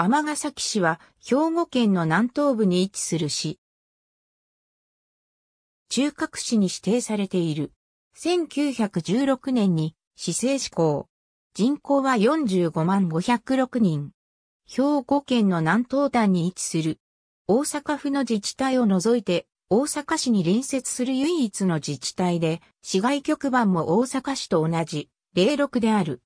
尼崎市は兵庫県の南東部に位置する市。中核市に指定されている。1916年に市政施行。人口は45万506人。兵庫県の南東端に位置する。大阪府の自治体を除いて、大阪市に隣接する唯一の自治体で、市外局番も大阪市と同じ、06である。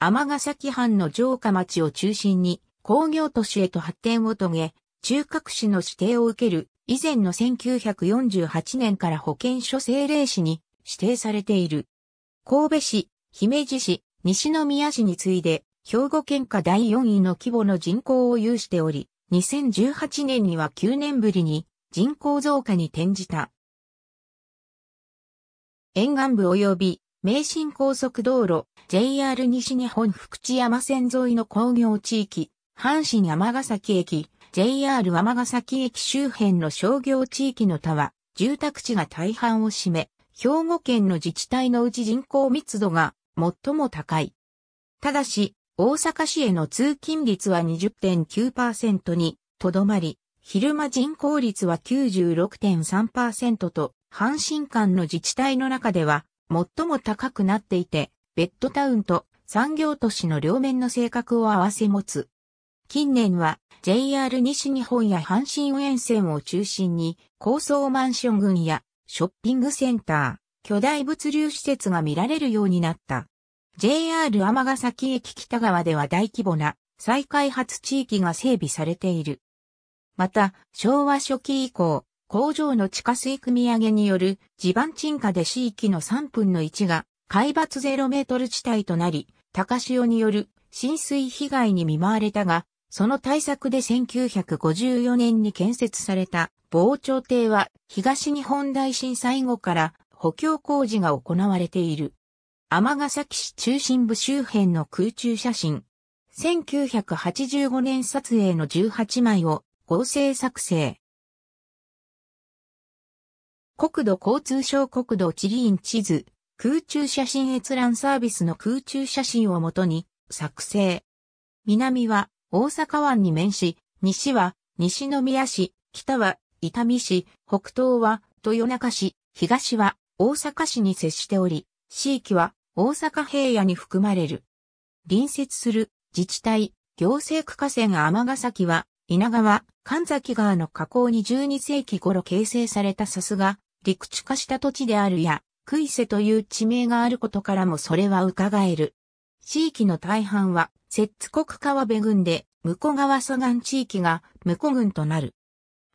尼崎藩の城下町を中心に、工業都市へと発展を遂げ、中核市の指定を受ける以前の1948年から保健所政令市に指定されている。神戸市、姫路市、西宮市に次いで、兵庫県下第4位の規模の人口を有しており、2018年には9年ぶりに人口増加に転じた。沿岸部及び名神高速道路 JR 西日本福知山線沿いの工業地域、阪神尼崎駅、JR 尼崎駅周辺の商業地域の他は、住宅地が大半を占め、兵庫県の自治体のうち人口密度が最も高い。ただし、大阪市への通勤率は20.9%にとどまり、昼間人口率は96.3%と、阪神間の自治体の中では最も高くなっていて、ベッドタウンと産業都市の両面の性格を合わせ持つ。近年は JR 西日本や阪神沿線を中心に高層マンション群やショッピングセンター、巨大物流施設が見られるようになった。JR ヶ崎駅北側では大規模な再開発地域が整備されている。また、昭和初期以降、工場の地下水組み上げによる地盤沈下で地域の3分の1が海抜0メートル地帯となり、高潮による浸水被害に見舞われたが、その対策で1954年に建設された防潮堤は東日本大震災後から補強工事が行われている。尼崎市中心部周辺の空中写真。1985年撮影の18枚を合成作成。国土交通省国土地理院地図、空中写真閲覧サービスの空中写真をもとに作成。南は大阪湾に面し、西は西宮市、北は伊丹市、北東は豊中市、東は大阪市に接しており、地域は大阪平野に含まれる。隣接する自治体、行政区河川ヶ崎は、稲川、神崎川の河口に12世紀頃形成されたさすが、陸地化した土地であるや、クイセという地名があることからもそれは伺える。地域の大半は、摂津国川辺郡で、向川左岸地域が向郡となる。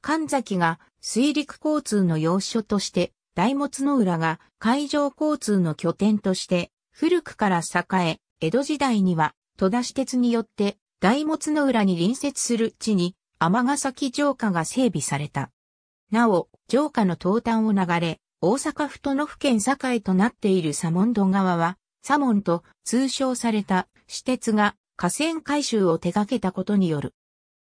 神崎が水陸交通の要所として、大物の浦が海上交通の拠点として、古くから栄え、江戸時代には、戸田市鉄によって、大物の浦に隣接する地に、尼崎城下が整備された。なお、城下の東端を流れ、大阪府との府県境となっている左門戸川は、サモンと通称された私鉄が河川改修を手掛けたことによる。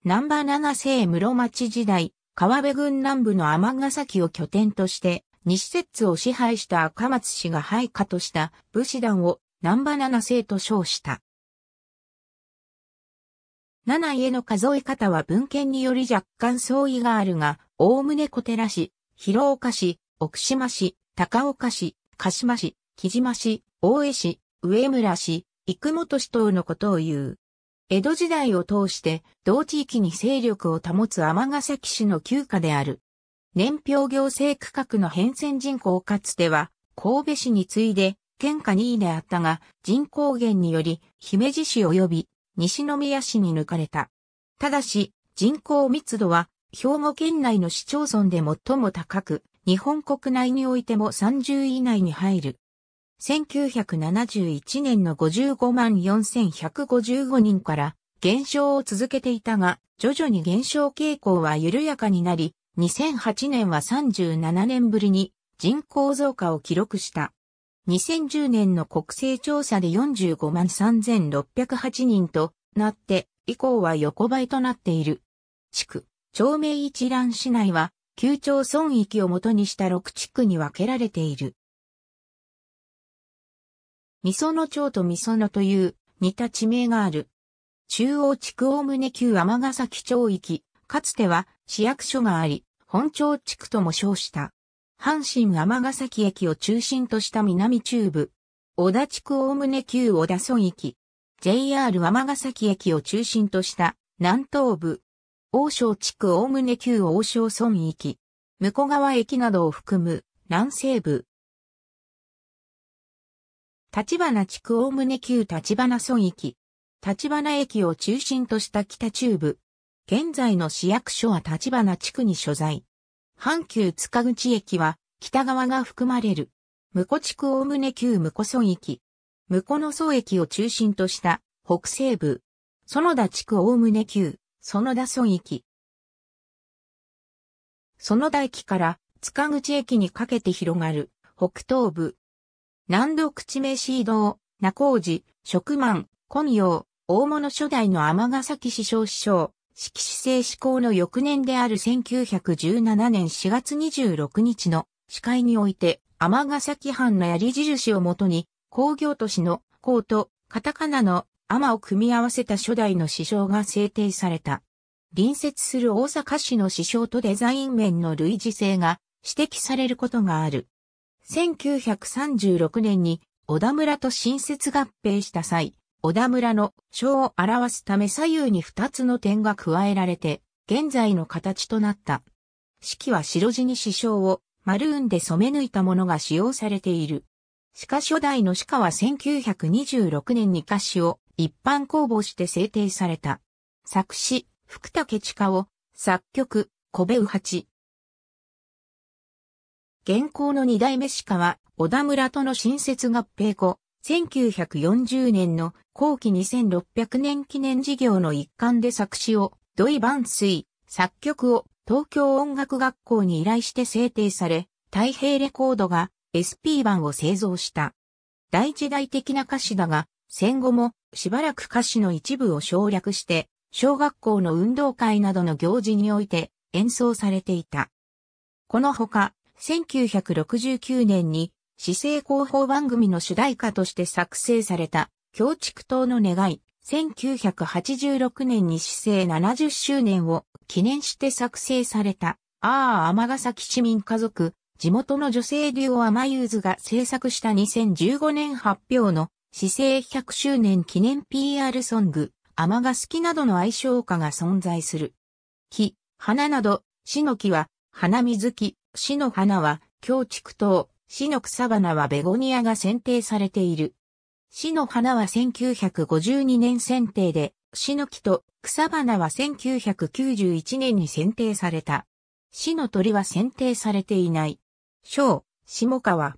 南波七世室町時代、川辺郡南部の天崎を拠点として、西摂を支配した赤松氏が配下とした武士団を南波七世と称した。七家の数え方は文献により若干相違があるが、おおむね小寺市、広岡市、奥島市、高岡市、鹿島市、木島氏、大江氏、上村氏、生本氏等のことを言う。江戸時代を通して同地域に勢力を保つヶ崎市の旧家である。年表行政区画の変遷人口かつては神戸市に次いで県下2位であったが人口減により姫路市及び西宮市に抜かれた。ただし人口密度は兵庫県内の市町村で最も高く日本国内においても30位以内に入る。1971年の55万4155人から減少を続けていたが、徐々に減少傾向は緩やかになり、2008年は37年ぶりに人口増加を記録した。2010年の国勢調査で45万3608人となって、以降は横ばいとなっている。地区、町名一覧市内は、旧町村域をもとにした6地区に分けられている。みその町とみそのという似た地名がある。中央地区大胸旧尼崎町域、かつては市役所があり、本町地区とも称した。阪神尼崎駅を中心とした南中部。小田地区大胸旧小田村域。JR 尼崎駅を中心とした南東部。王将地区大胸旧王将村域。向川駅などを含む南西部。立花地区おおむね旧立花村域。立花駅を中心とした北中部。現在の市役所は立花地区に所在。阪急塚口駅は北側が含まれる。婿地区おおむね旧婿村域。婿の村駅を中心とした北西部。園田地区おおむね旧園田村域。園田駅から塚口駅にかけて広がる北東部南道口名市ー道、中王職満、今陽、大物初代の天崎師匠師匠、季市政施行の翌年である1917年4月26日の司会において、天崎藩の槍印をもとに、工業都市の公と、カタカナの天を組み合わせた初代の師匠が制定された。隣接する大阪市の師匠とデザイン面の類似性が指摘されることがある。1936年に小田村と新設合併した際、小田村の章を表すため左右に2つの点が加えられて、現在の形となった。式は白地に師匠をマルーンで染め抜いたものが使用されている。鹿初代の鹿は1926年に歌詞を一般公募して制定された。作詞、福竹地下を作曲、小部宇八、現行の二代目鹿は、小田村との新設合併後、1940年の後期2600年記念事業の一環で作詞を、土井万水、作曲を東京音楽学校に依頼して制定され、太平レコードが SP 版を製造した。大時代的な歌詞だが、戦後もしばらく歌詞の一部を省略して、小学校の運動会などの行事において演奏されていた。このほか、1969年に市政広報番組の主題歌として作成された、京畜島の願い、1986年に市政70周年を記念して作成された、ああ、天崎市民家族、地元の女性デュオアマユーズが制作した2015年発表の市政100周年記念 PR ソング、天が好などの愛称歌が存在する。木、花など、死の木は、花水木、死の花は、京畜糖、死の草花はベゴニアが選定されている。死の花は1952年選定で、死の木と草花は1991年に選定された。死の鳥は選定されていない。小、下川。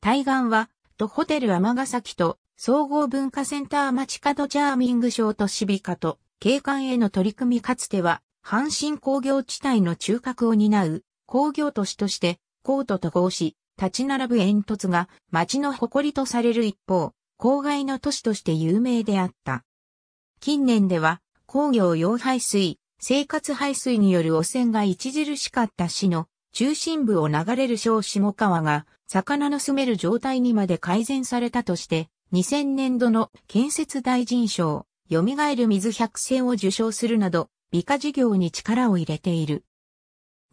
対岸は、とホテル尼崎と総合文化センター街角チャーミング賞とシビカと景観への取り組みかつては阪神工業地帯の中核を担う工業都市として、江都と合し、立ち並ぶ煙突が町の誇りとされる一方、郊外の都市として有名であった。近年では、工業用排水、生活排水による汚染が著しかった市の中心部を流れる小下川が魚の住める状態にまで改善されたとして、2000年度の建設大臣賞、よみがえる水百選を受賞するなど、美化事業に力を入れている。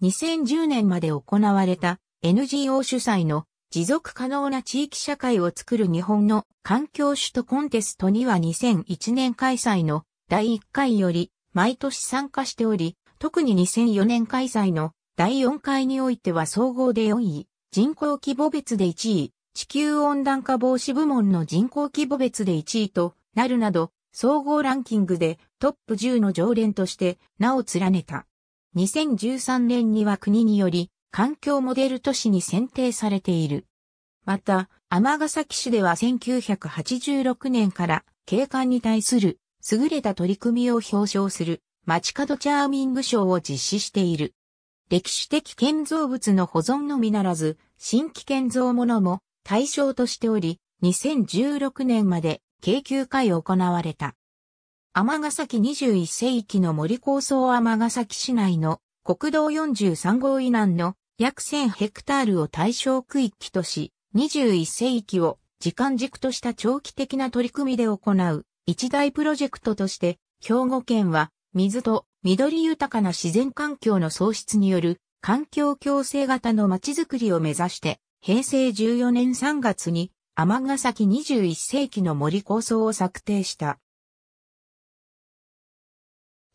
2010年まで行われた NGO 主催の持続可能な地域社会を作る日本の環境首都コンテストには2001年開催の第1回より毎年参加しており、特に2004年開催の第4回においては総合で4位、人口規模別で1位、地球温暖化防止部門の人口規模別で1位となるなど、総合ランキングでトップ10の常連として名を連ねた。2013年には国により環境モデル都市に選定されている。また、ヶ崎市では1986年から景観に対する優れた取り組みを表彰する街角チャーミング賞を実施している。歴史的建造物の保存のみならず、新規建造物も対象としており、2016年まで京急会行われた。尼崎21世紀の森構想尼崎市内の国道43号以南の約1000ヘクタールを対象区域とし、21世紀を時間軸とした長期的な取り組みで行う一大プロジェクトとして、兵庫県は水と緑豊かな自然環境の創出による環境共生型のまちづくりを目指して、平成14年3月に尼崎21世紀の森構想を策定した。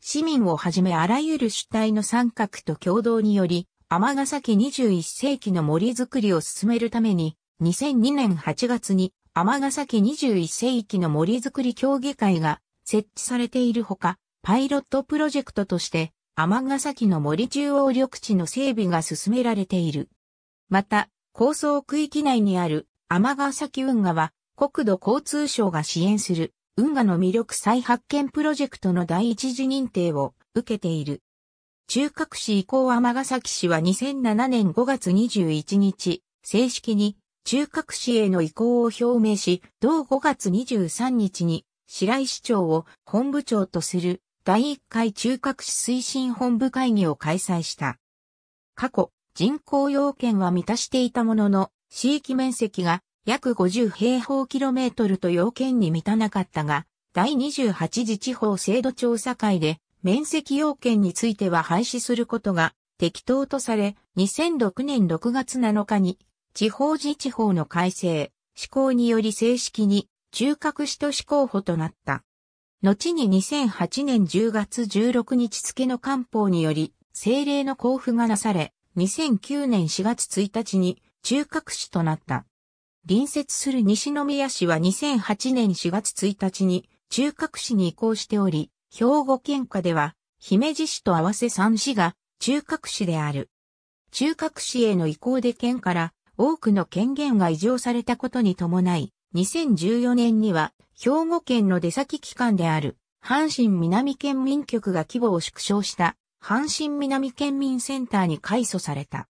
市民をはじめあらゆる主体の参画と共同により、尼崎21世紀の森づくりを進めるために、2002年8月に尼崎21世紀の森づくり協議会が設置されているほか、パイロットプロジェクトとして、尼崎の森中央緑地の整備が進められている。また、構想区域内にある尼崎運河は国土交通省が支援する運河の魅力再発見プロジェクトの第一次認定を受けている。中核市移行尼崎市は2007年5月21日、正式に中核市への移行を表明し、同5月23日に白井市長を本部長とする第1回中核市推進本部会議を開催した。過去、人口要件は満たしていたものの、地域面積が約50平方キロメートルと要件に満たなかったが、第28次地方制度調査会で、面積要件については廃止することが適当とされ、2006年6月7日に、地方自治法の改正、施行により正式に中核市都市候補となった。後に2008年10月16日付の官報により、政令の交付がなされ、2009年4月1日に中核市となった。隣接する西宮市は2008年4月1日に中核市に移行しており、兵庫県下では姫路市と合わせ3市が中核市である。中核市への移行で県から多くの権限が移譲されたことに伴い、2014年には兵庫県の出先機関である阪神南県民局が規模を縮小した阪神南県民センターに改祖された。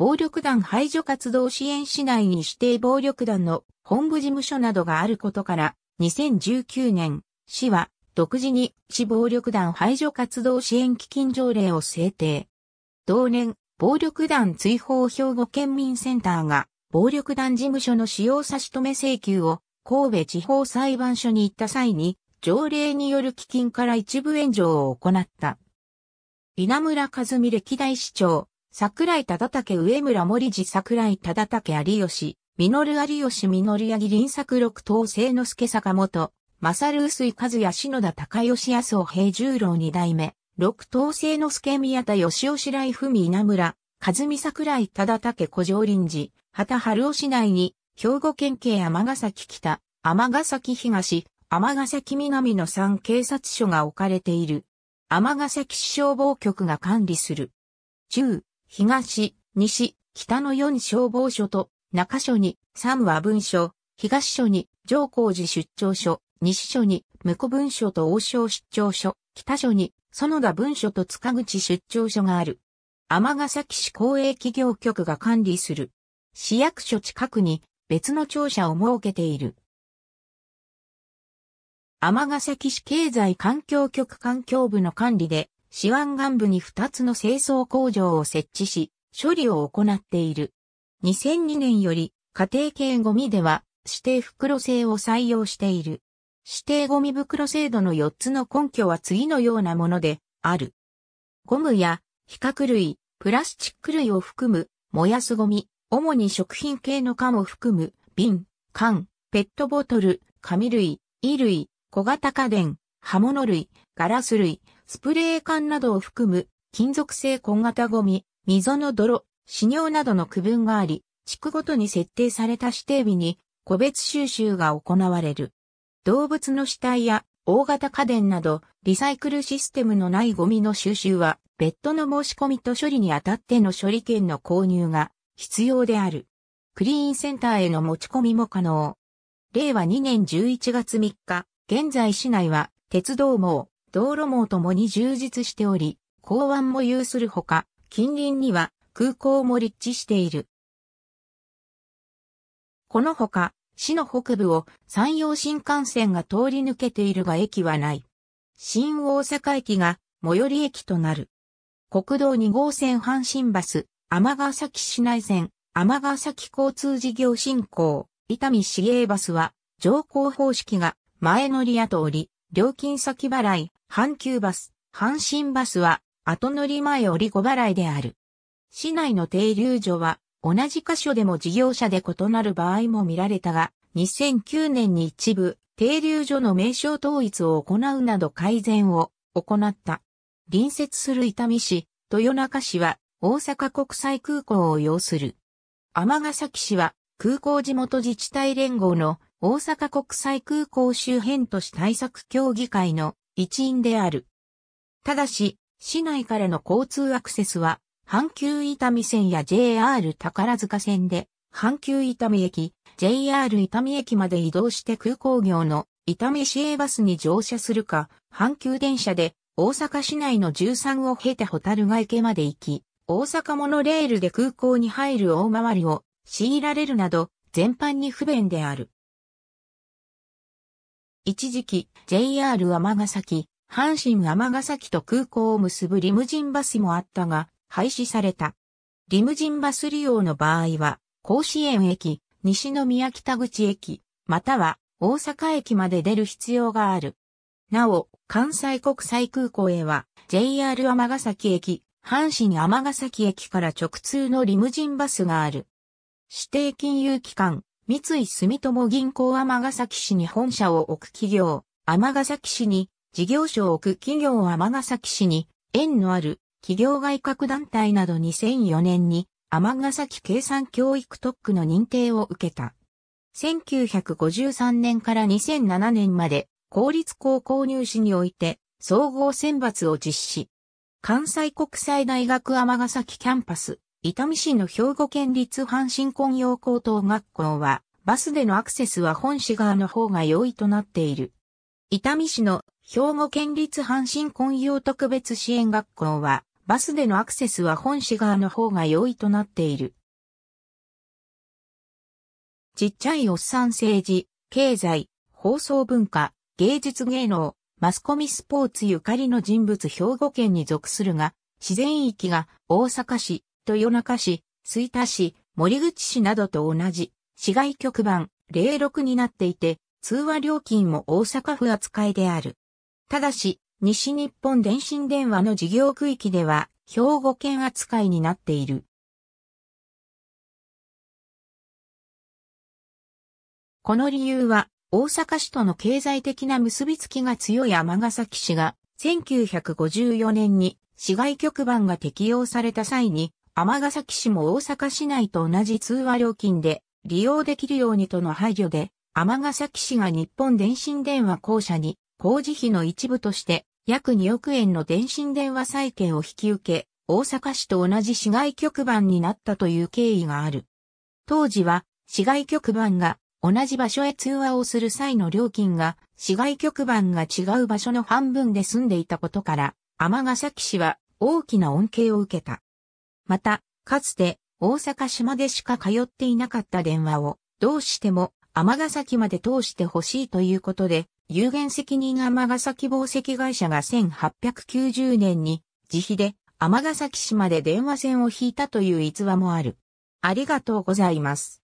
暴力団排除活動支援市内に指定暴力団の本部事務所などがあることから、2019年、市は独自に市暴力団排除活動支援基金条例を制定。同年、暴力団追放兵庫県民センターが暴力団事務所の使用差し止め請求を神戸地方裁判所に行った際に、条例による基金から一部援助を行った。稲村和美歴代市長、桜井忠武上村森寺桜井忠武有吉、実有吉実八木林作六等聖之助坂本、正薄水和也篠田高吉安生平十郎二代目、六等聖之助宮田義雄白井文稲村、和美桜井忠武古城林寺、畑春雄市内に、兵庫県警尼崎北、尼崎東、尼崎南の三警察署が置かれている。尼崎市消防局が管理する。中、東、西、北の4消防署と、中署に三和文書、東署に上皇寺出張所、西署に婿文書と王将出張所、北署に園田文書と塚口出張所がある。尼崎市公営企業局が管理する。市役所近くに別の庁舎を設けている。尼崎市経済環境局環境部の管理で市湾岸部に2つの清掃工場を設置し、処理を行っている。2002年より家庭系ゴミでは指定袋製を採用している。指定ゴミ袋制度の4つの根拠は次のようなものである。ゴムや比較類、プラスチック類を含む燃やすゴミ、主に食品系の缶を含む瓶、缶、ペットボトル、紙類、衣類、小型家電、刃物類、ガラス類、スプレー缶などを含む金属製小型ゴミ、溝の泥、死尿などの区分があり、地区ごとに設定された指定日に個別収集が行われる。動物の死体や大型家電などリサイクルシステムのないゴミの収集は別途の申し込みと処理にあたっての処理券の購入が必要である。クリーンセンターへの持ち込みも可能。令和2年11月3日、現在市内は鉄道網、道路網ともに充実しており、港湾も有するほか、近隣には空港も立地している。このほか、市の北部を山陽新幹線が通り抜けているが駅はない。新大阪駅が最寄り駅となる。国道2号線阪神バス、天ヶ崎市内線、天ヶ崎交通事業振興、伊丹市営バスは、乗降方式が前乗りやとおり、料金先払い、阪急バス、阪神バスは、後乗り前折り5払いである。市内の停留所は、同じ箇所でも事業者で異なる場合も見られたが、2009年に一部、停留所の名称統一を行うなど改善を行った。隣接する伊丹市、豊中市は、大阪国際空港を要する。尼崎市は、空港地元自治体連合の大阪国際空港周辺都市対策協議会の一員である。ただし、市内からの交通アクセスは、阪急伊丹線や JR 宝塚線で、阪急伊丹駅、JR 伊丹駅まで移動して空港業の伊丹市営バスに乗車するか、阪急電車で大阪市内の13を経てホタルが池まで行き、大阪モノレールで空港に入る大回りを強いられるなど、全般に不便である。一時期、JR 尼崎、阪神尼崎と空港を結ぶリムジンバスもあったが、廃止された。リムジンバス利用の場合は、甲子園駅、西宮北口駅、または大阪駅まで出る必要がある。なお、関西国際空港へは、JR 尼崎駅、阪神尼崎駅から直通のリムジンバスがある。指定金融機関、三井住友銀行尼崎市に本社を置く企業、尼崎市に事業所を置く企業尼崎市に縁のある企業外郭団体など2004年に尼崎計算教育特区の認定を受けた。1953年から2007年まで公立高校入試において総合選抜を実施。関西国際大学尼崎キャンパス伊丹市の兵庫県立阪神混養高等学校は、バスでのアクセスは本市側の方が容易となっている。伊丹市の兵庫県立阪神混養特別支援学校は、バスでのアクセスは本市側の方が容易となっている。ちっちゃいおっさん政治、経済、放送文化、芸術芸能、マスコミスポーツゆかりの人物兵庫県に属するが、自然域が大阪市、豊中市、吹田市、森口市などと同じ、市外局番06になっていて、通話料金も大阪府扱いである。ただし、西日本電信電話の事業区域では、兵庫県扱いになっている。この理由は、大阪市との経済的な結びつきが強い尼崎市が、1954年に市外局番が適用された際に、尼崎市も大阪市内と同じ通話料金で利用できるようにとの配慮で、尼崎市が日本電信電話公社に工事費の一部として約2億円の電信電話債権を引き受け、大阪市と同じ市外局番になったという経緯がある。当時は市外局番が同じ場所へ通話をする際の料金が市外局番が違う場所の半分で済んでいたことから、尼崎市は大きな恩恵を受けた。また、かつて大阪市までしか通っていなかった電話を、どうしても尼崎まで通してほしいということで、有限責任尼崎紡績会社が1890年に自費で尼崎市まで電話線を引いたという逸話もある。ありがとうございます。